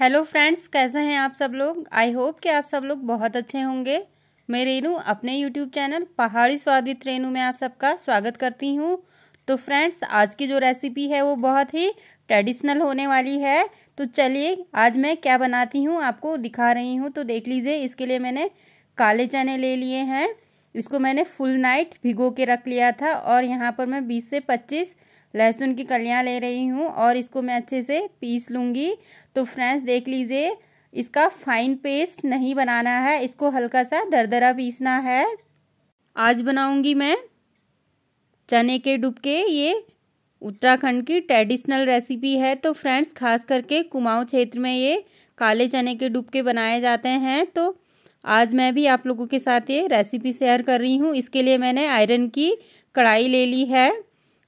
hello friends कैसे हैं आप सब लोग आई होप कि आप सब लोग बहुत अच्छे होंगे मैं रेनू अपने यूट्यूब चैनल पहाड़ी स्वादित रेनू में आप सबका स्वागत करती हूँ तो फ्रेंड्स आज की जो रेसिपी है वो बहुत ही ट्रेडिशनल होने वाली है तो चलिए आज मैं क्या बनाती हूँ आपको दिखा रही हूँ तो देख लीजिए इसके लिए मैंने काले चने ले लिए हैं इसको मैंने फुल नाइट भिगो के रख लिया था और यहाँ पर मैं बीस से पच्चीस लहसुन की कलियाँ ले रही हूँ और इसको मैं अच्छे से पीस लूँगी तो फ्रेंड्स देख लीजिए इसका फाइन पेस्ट नहीं बनाना है इसको हल्का सा दरदरा पीसना है आज बनाऊँगी मैं चने के डुबके ये उत्तराखंड की ट्रेडिशनल रेसिपी है तो फ्रेंड्स खास करके कुमाऊँ क्षेत्र में ये काले चने के डुबके बनाए जाते हैं तो आज मैं भी आप लोगों के साथ ये रेसिपी शेयर कर रही हूँ इसके लिए मैंने आयरन की कढ़ाई ले ली है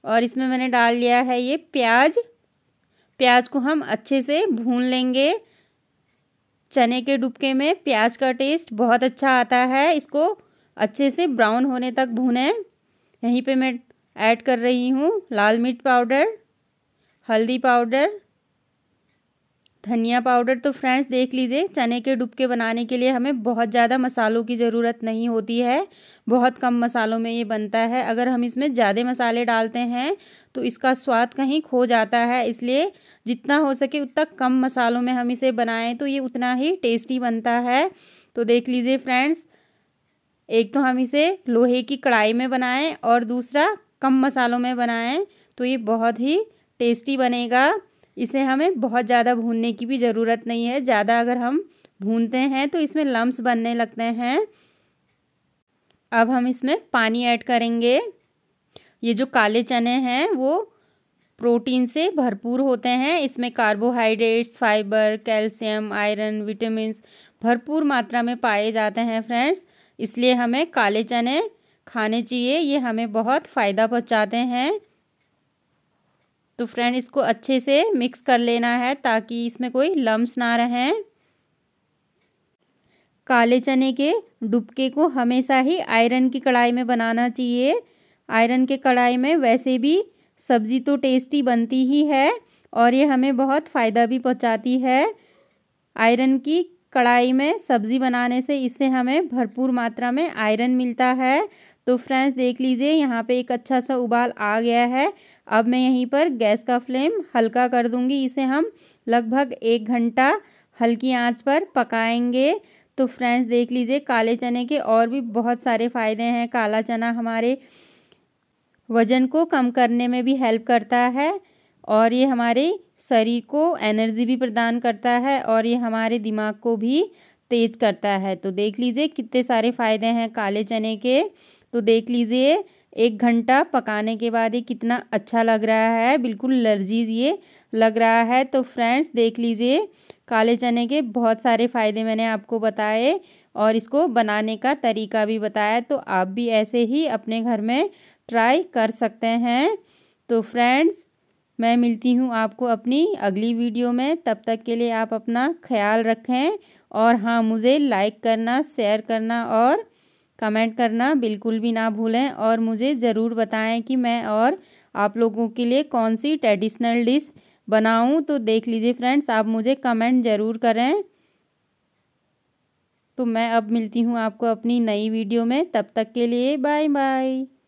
और इसमें मैंने डाल लिया है ये प्याज प्याज को हम अच्छे से भून लेंगे चने के डुबके में प्याज का टेस्ट बहुत अच्छा आता है इसको अच्छे से ब्राउन होने तक भूनें यहीं पे मैं ऐड कर रही हूँ लाल मिर्च पाउडर हल्दी पाउडर धनिया पाउडर तो फ्रेंड्स देख लीजिए चने के डुबके बनाने के लिए हमें बहुत ज़्यादा मसालों की ज़रूरत नहीं होती है बहुत कम मसालों में ये बनता है अगर हम इसमें ज़्यादा मसाले डालते हैं तो इसका स्वाद कहीं खो जाता है इसलिए जितना हो सके उतना कम मसालों में हम इसे बनाएं तो ये उतना ही टेस्टी बनता है तो देख लीजिए फ्रेंड्स एक तो हम इसे लोहे की कढ़ाई में बनाएँ और दूसरा कम मसालों में बनाएँ तो ये बहुत ही टेस्टी बनेगा इसे हमें बहुत ज़्यादा भूनने की भी ज़रूरत नहीं है ज़्यादा अगर हम भूनते हैं तो इसमें लम्ब्स बनने लगते हैं अब हम इसमें पानी ऐड करेंगे ये जो काले चने हैं वो प्रोटीन से भरपूर होते हैं इसमें carbohydrates fibre calcium iron vitamin भरपूर मात्रा में पाए जाते हैं फ्रेंड्स इसलिए हमें काले चने खाने चाहिए ये हमें बहुत फ़ायदा पहुँचाते हैं तो फ्रेंड इसको अच्छे से मिक्स कर लेना है ताकि इसमें कोई लम्स ना रहें काले चने के डुबके को हमेशा ही आयरन की कढ़ाई में बनाना चाहिए आयरन के कढ़ाई में वैसे भी सब्ज़ी तो टेस्टी बनती ही है और ये हमें बहुत फ़ायदा भी पहुंचाती है आयरन की कढ़ाई में सब्ज़ी बनाने से इससे हमें भरपूर मात्रा में आयरन मिलता है तो फ्रेंड्स देख लीजिए यहाँ पे एक अच्छा सा उबाल आ गया है अब मैं यहीं पर गैस का फ्लेम हल्का कर दूँगी इसे हम लगभग एक घंटा हल्की आंच पर पकाएंगे तो फ्रेंड्स देख लीजिए काले चने के और भी बहुत सारे फ़ायदे हैं काला चना हमारे वज़न को कम करने में भी हेल्प करता है और ये हमारी शरीर को एनर्जी भी प्रदान करता है और ये हमारे दिमाग को भी तेज करता है तो देख लीजिए कितने सारे फायदे हैं काले चने के तो देख लीजिए एक घंटा पकाने के बाद ये कितना अच्छा लग रहा है बिल्कुल लर्जीज ये लग रहा है तो फ्रेंड्स देख लीजिए काले चने के बहुत सारे फ़ायदे मैंने आपको बताए और इसको बनाने का तरीका भी बताया तो आप भी ऐसे ही अपने घर में ट्राई कर सकते हैं तो फ्रेंड्स मैं मिलती हूँ आपको अपनी अगली वीडियो में तब तक के लिए आप अपना ख्याल रखें और हाँ मुझे लाइक करना शेयर करना और कमेंट करना बिल्कुल भी ना भूलें और मुझे ज़रूर बताएं कि मैं और आप लोगों के लिए कौन सी ट्रेडिशनल डिश बनाऊं तो देख लीजिए फ्रेंड्स आप मुझे कमेंट ज़रूर करें तो मैं अब मिलती हूँ आपको अपनी नई वीडियो में तब तक के लिए बाय बाय